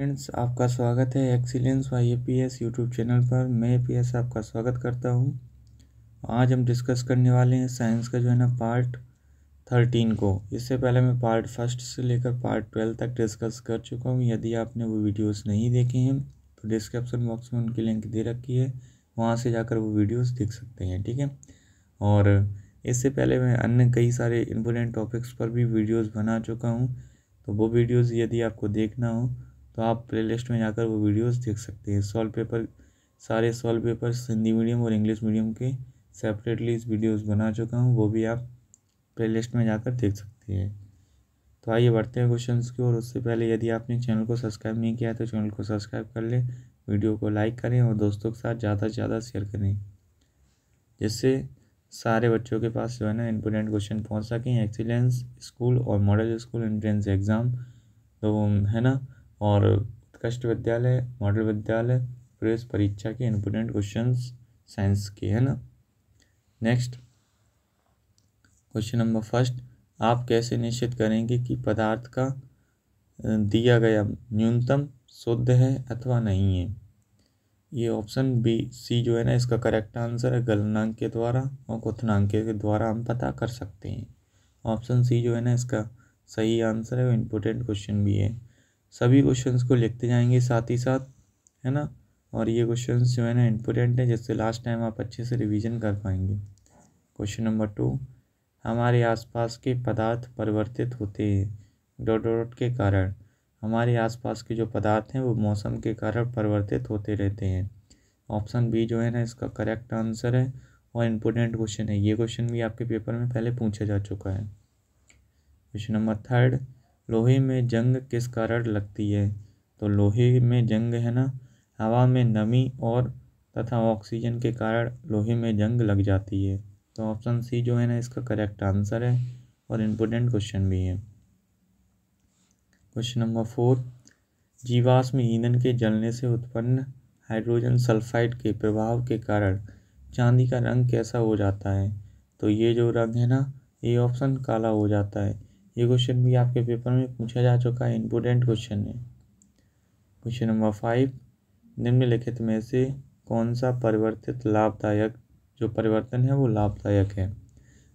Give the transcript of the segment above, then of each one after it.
friends आपका स्वागत है excellence Y P S YouTube channel पर मैं पी एस आपका स्वागत करता हूँ आज हम डिस्कस करने वाले हैं साइंस का जो है ना पार्ट थर्टीन को इससे पहले मैं पार्ट फर्स्ट से लेकर पार्ट ट्वेल्व तक डिस्कस कर चुका हूँ यदि आपने वो वीडियोस नहीं देखे हैं तो डिस्क्रिप्सन बॉक्स में उनकी लिंक दे रखी है वहाँ से जाकर वो वीडियोज़ देख सकते हैं ठीक है और इससे पहले मैं अन्य कई सारे इम्पोर्टेंट टॉपिक्स पर भी वीडियोज़ बना चुका हूँ तो वो वीडियोज़ यदि आपको देखना हो तो आप प्ले लिस्ट में जाकर वो वीडियोस देख सकते हैं सॉल्व पेपर सारे सॉल्व पेपर्स हिंदी मीडियम और इंग्लिश मीडियम के सेपरेटली इस वीडियोस बना चुका हूँ वो भी आप प्ले लिस्ट में जाकर देख सकते हैं तो आइए बढ़ते हैं क्वेश्चन की और उससे पहले यदि आपने चैनल को सब्सक्राइब नहीं किया तो चैनल को सब्सक्राइब कर लें वीडियो को लाइक करें और दोस्तों के साथ ज़्यादा से ज़्यादा शेयर करें जिससे सारे बच्चों के पास जो है ना इम्पोर्टेंट क्वेश्चन पहुंच सकें एक्सीलेंस स्कूल और मॉडल स्कूल एंट्रेंस एग्ज़ाम तो है ना और उत्कृष्ट विद्यालय मॉडल विद्यालय प्रवेश परीक्षा के इम्पोर्टेंट क्वेश्चन साइंस के है ना नेक्स्ट क्वेश्चन नंबर फर्स्ट आप कैसे निश्चित करेंगे कि पदार्थ का दिया गया न्यूनतम शुद्ध है अथवा नहीं है ये ऑप्शन बी सी जो है ना इसका करेक्ट आंसर है गलनांक के द्वारा और क्वनांक के द्वारा हम पता कर सकते हैं ऑप्शन सी जो है ना इसका सही आंसर है वो इम्पोर्टेंट क्वेश्चन भी है सभी क्वेश्चंस को लिखते जाएंगे साथ ही साथ है ना और ये क्वेश्चंस जो है ना इम्पोर्टेंट है जिससे लास्ट टाइम आप अच्छे से रिवीजन कर पाएंगे क्वेश्चन नंबर टू हमारे आसपास के पदार्थ परिवर्तित होते हैं डॉट डॉट के कारण हमारे आसपास के जो पदार्थ हैं वो मौसम के कारण परिवर्तित होते रहते हैं ऑप्शन बी जो है ना इसका करेक्ट आंसर है और इम्पोर्टेंट क्वेश्चन है ये क्वेश्चन भी आपके पेपर में पहले पूछा जा चुका है क्वेश्चन नंबर थर्ड लोहे में जंग किस कारण लगती है तो लोहे में जंग है ना हवा में नमी और तथा ऑक्सीजन के कारण लोहे में जंग लग जाती है तो ऑप्शन सी जो है ना इसका करेक्ट आंसर है और इम्पोर्टेंट क्वेश्चन भी है क्वेश्चन नंबर फोर जीवाश्म ईंधन के जलने से उत्पन्न हाइड्रोजन सल्फाइड के प्रभाव के कारण चांदी का रंग कैसा हो जाता है तो ये जो रंग है ना ये ऑप्शन काला हो जाता है ये क्वेश्चन भी आपके पेपर में पूछा जा चुका है इम्पोर्टेंट क्वेश्चन है क्वेश्चन नंबर फाइव निम्नलिखित में से कौन सा परिवर्तित लाभदायक जो परिवर्तन है वो लाभदायक है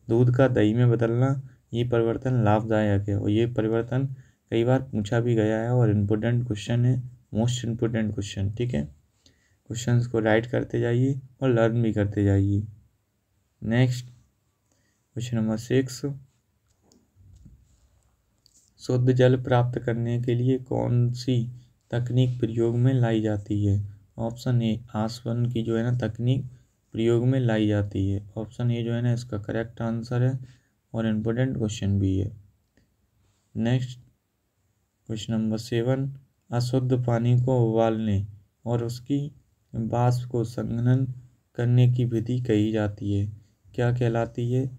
दूध का दही में बदलना ये परिवर्तन लाभदायक है और ये परिवर्तन कई बार पूछा भी गया है और इम्पोर्टेंट क्वेश्चन है मोस्ट इम्पोर्टेंट क्वेश्चन ठीक है क्वेश्चन को राइट करते जाइए और लर्न भी करते जाइए नेक्स्ट क्वेश्चन नंबर सिक्स शुद्ध जल प्राप्त करने के लिए कौन सी तकनीक प्रयोग में लाई जाती है ऑप्शन ए आसवन की जो है ना तकनीक प्रयोग में लाई जाती है ऑप्शन ए जो है ना इसका करेक्ट आंसर है और इम्पोर्टेंट क्वेश्चन भी है नेक्स्ट क्वेश्चन नंबर सेवन अशुद्ध पानी को उबालने और उसकी बाष्प को संघनन करने की विधि कही जाती है क्या कहलाती है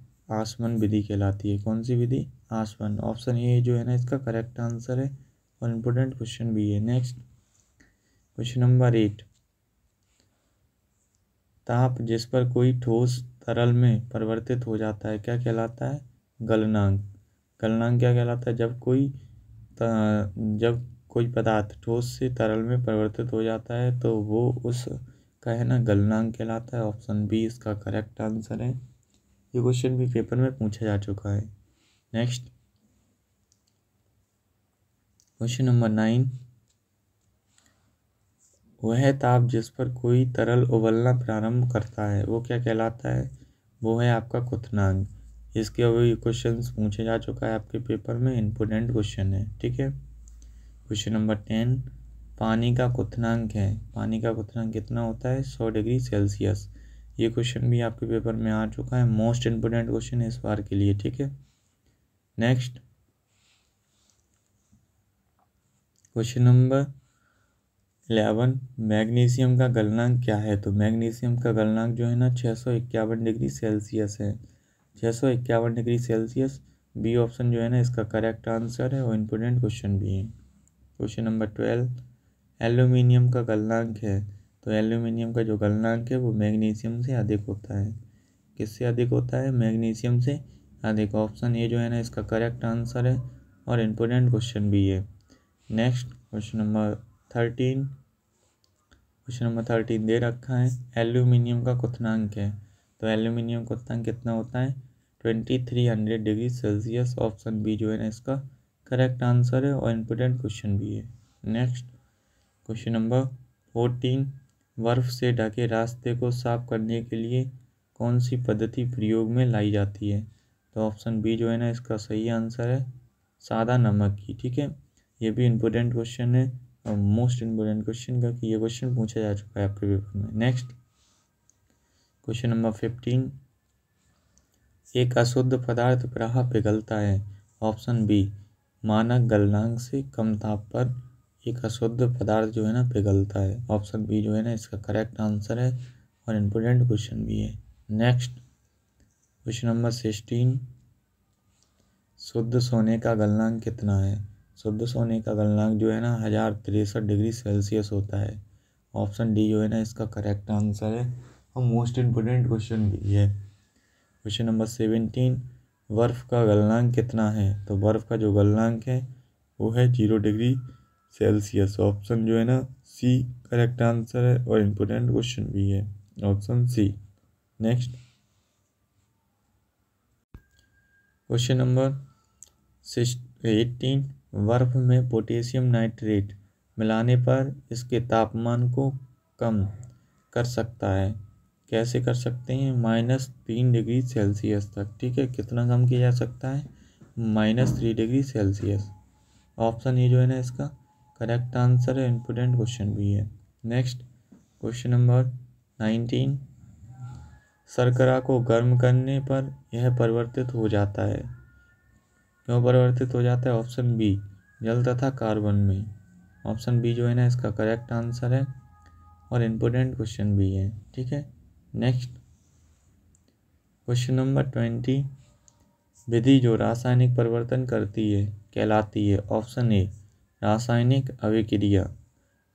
आसमन विधि कहलाती है कौन सी विधि आसमान ऑप्शन ए जो है ना इसका करेक्ट आंसर है और इम्पोर्टेंट क्वेश्चन भी है नेक्स्ट क्वेश्चन नंबर एट ताप जिस पर कोई ठोस तरल में परिवर्तित हो जाता है क्या कहलाता है गलनांक गलनांक क्या कहलाता है जब कोई जब कोई पदार्थ ठोस से तरल में परिवर्तित हो जाता है तो वो उस का है ना गलनांक कहलाता है ऑप्शन बी इसका करेक्ट आंसर है ये क्वेश्चन भी पेपर में पूछा जा चुका है नेक्स्ट क्वेश्चन नंबर नाइन वह ताप जिस पर कोई तरल उबलना प्रारंभ करता है वो क्या कहलाता है वो है आपका कुथनांग इसके अभी क्वेश्चन पूछे जा चुका है आपके पेपर में इम्पोर्टेंट क्वेश्चन है ठीक है क्वेश्चन नंबर टेन पानी का कुथनांक है पानी का कुथनांक कितना होता है सौ डिग्री सेल्सियस ये क्वेश्चन भी आपके पेपर में आ चुका है मोस्ट इम्पोर्टेंट क्वेश्चन है इस बार के लिए ठीक है next question number eleven magnesium का गलनांक क्या है तो मैग्नीशियम का गलनांक जो है ना छः सौ इक्यावन डिग्री सेल्सियस है छः सौ इक्यावन डिग्री सेल्सियस बी ऑप्शन जो है ना इसका करेक्ट आंसर है और इम्पोर्टेंट क्वेश्चन भी है क्वेश्चन नंबर ट्वेल्व एल्यूमिनियम का गलनांक है तो एल्यूमिनियम का जो गलनांक है वो मैग्नीशियम से अधिक होता है किससे अधिक होता है मैग्नीशियम से हाँ देखो ऑप्शन ए जो है ना इसका करेक्ट आंसर है और इम्पोर्टेंट क्वेश्चन भी है next question number thirteen question number thirteen दे रखा है एल्यूमिनियम का क्वनांक है तो एल्यूमिनियम क्वनांक कितना होता है twenty three hundred degree Celsius option B जो है ना इसका करेक्ट आंसर है और इम्पोर्टेंट क्वेश्चन भी है नेक्स्ट क्वेश्चन नंबर फोर्टीन बर्फ से ढके रास्ते को साफ करने के लिए कौन सी पद्धति प्रयोग में लाई जाती है तो ऑप्शन बी जो है ना इसका सही आंसर है सादा नमक की ठीक है ये भी इम्पोर्टेंट क्वेश्चन है और मोस्ट इम्पोर्टेंट क्वेश्चन क्योंकि ये क्वेश्चन पूछा जा चुका है आपके पेपर में नेक्स्ट क्वेश्चन नंबर फिफ्टीन एक अशुद्ध पदार्थ प्राह पिघलता है ऑप्शन बी मानक गलनांक से कम ताप पर एक अशुद्ध पदार्थ जो है ना पिघलता है ऑप्शन बी जो है ना इसका करेक्ट आंसर है और इम्पोर्टेंट क्वेश्चन भी है नेक्स्ट क्वेश्चन नंबर सिक्सटीन शुद्ध सोने का गलनांक कितना है शुद्ध सोने का गलनांक जो है ना हज़ार तिरसठ डिग्री सेल्सियस होता है ऑप्शन डी जो है ना इसका करेक्ट आंसर है और मोस्ट इम्पोर्टेंट क्वेश्चन भी है क्वेश्चन नंबर सेवेंटीन बर्फ़ का गलनांक कितना है तो बर्फ़ का जो गलनांक है वो है जीरो डिग्री सेल्सियस ऑप्शन जो है ना सी करेक्ट आंसर है और इम्पोर्टेंट क्वेश्चन भी है option C next question number eighteen बर्फ में पोटेशियम नाइट्रेट मिलाने पर इसके तापमान को कम कर सकता है कैसे कर सकते हैं माइनस तीन डिग्री सेल्सियस तक ठीक है कितना कम किया जा सकता है minus three degree Celsius option ये जो है ना इसका करेक्ट आंसर है इंपोर्टेंट क्वेश्चन भी है नेक्स्ट क्वेश्चन नंबर नाइनटीन शर्करा को गर्म करने पर यह परिवर्तित हो जाता है क्यों परिवर्तित हो जाता है ऑप्शन बी जल तथा कार्बन में ऑप्शन बी जो है ना इसका करेक्ट आंसर है और इम्पोर्टेंट क्वेश्चन भी है ठीक है नेक्स्ट क्वेश्चन नंबर ट्वेंटी विधि जो रासायनिक परिवर्तन करती है कहलाती है ऑप्शन ए रासायनिक अभिक्रिया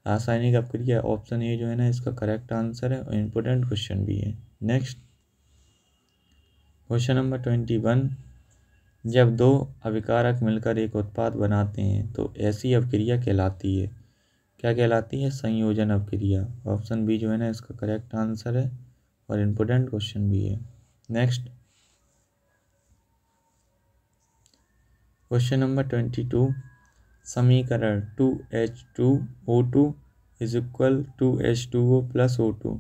रासायनिक अभिक्रिया ऑप्शन ए जो है ना इसका करेक्ट आंसर है और इम्पोर्टेंट क्वेश्चन भी है next question number twenty one जब दो अविकारक मिलकर एक उत्पाद बनाते हैं तो ऐसी अवक्रिया कहलाती है क्या कहलाती है संयोजन अवक्रिया ऑप्शन बी जो है ना इसका करेक्ट आंसर है और इम्पोर्टेंट क्वेश्चन भी है next question number twenty two समीकरण two H two O two is equal to H two O plus O two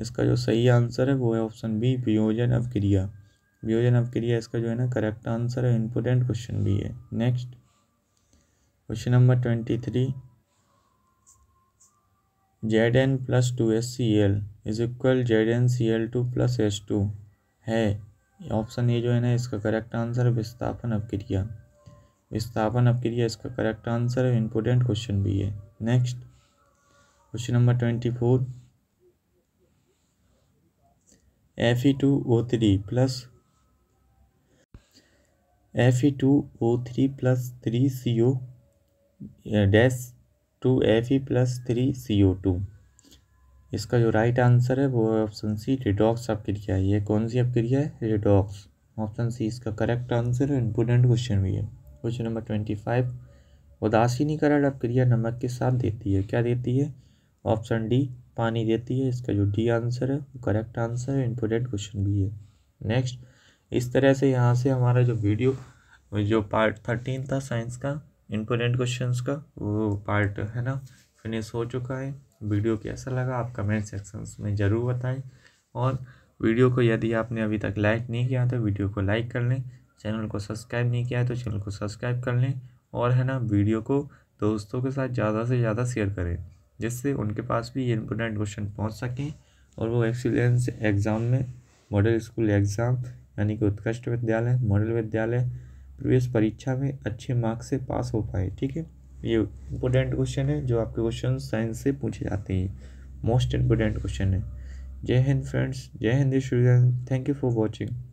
इसका जो सही आंसर है वो है ऑप्शन बी वियोजन अवक्रिया वियोजन अवक्रिया इसका जो है ना करेक्ट आंसर है इम्पोर्टेंट क्वेश्चन भी है next question number twenty three Z N plus two S C L is equal Z N C L two plus S two है ऑप्शन ए जो है ना इसका करेक्ट आंसर विस्थापन अपक्रिया विस्थापन अपक्रिया इसका करेक्ट आंसर है इम्पोर्टेंट क्वेश्चन भी है next question number twenty four F E two O three plus F E two O three plus three C O dash two F E plus three C O two इसका जो right answer है वो है option सी redox अपक्रिया है ये कौन सी अपक्रिया है redox option C इसका करेक्ट आंसर है इम्पोर्टेंट क्वेश्चन भी है क्वेश्चन नंबर ट्वेंटी फाइव उदासीनीकरण अपक्रिया नमक के साथ देती है क्या देती है ऑप्शन डी पानी देती है इसका जो डी आंसर है वो करेक्ट आंसर है इम्पोर्टेंट क्वेश्चन भी है नेक्स्ट इस तरह से यहाँ से हमारा जो वीडियो जो पार्ट थर्टीन था साइंस का इम्पोर्टेंट क्वेश्चन का वो पार्ट है ना फिनिश हो चुका है वीडियो कैसा लगा आप कमेंट सेक्शन में ज़रूर बताएं और वीडियो को यदि आपने अभी तक लाइक नहीं किया तो वीडियो को लाइक कर लें चैनल को सब्सक्राइब नहीं किया है तो चैनल को सब्सक्राइब कर लें और है ना वीडियो को दोस्तों के साथ ज़्यादा से ज़्यादा शेयर करें जिससे उनके पास भी ये इम्पोर्टेंट क्वेश्चन पहुंच सकें और वो एक्सीलेंस एग्ज़ाम में मॉडल स्कूल एग्ज़ाम यानी कि उत्कृष्ट विद्यालय मॉडल विद्यालय प्रवेश परीक्षा में अच्छे मार्क्स से पास हो पाए ठीक है ये इम्पोर्टेंट क्वेश्चन है जो आपके क्वेश्चन साइंस से पूछे जाते हैं मोस्ट इम्पोर्टेंट क्वेश्चन है जय हिंद फ्रेंड्स जय हिंद student thank you for watching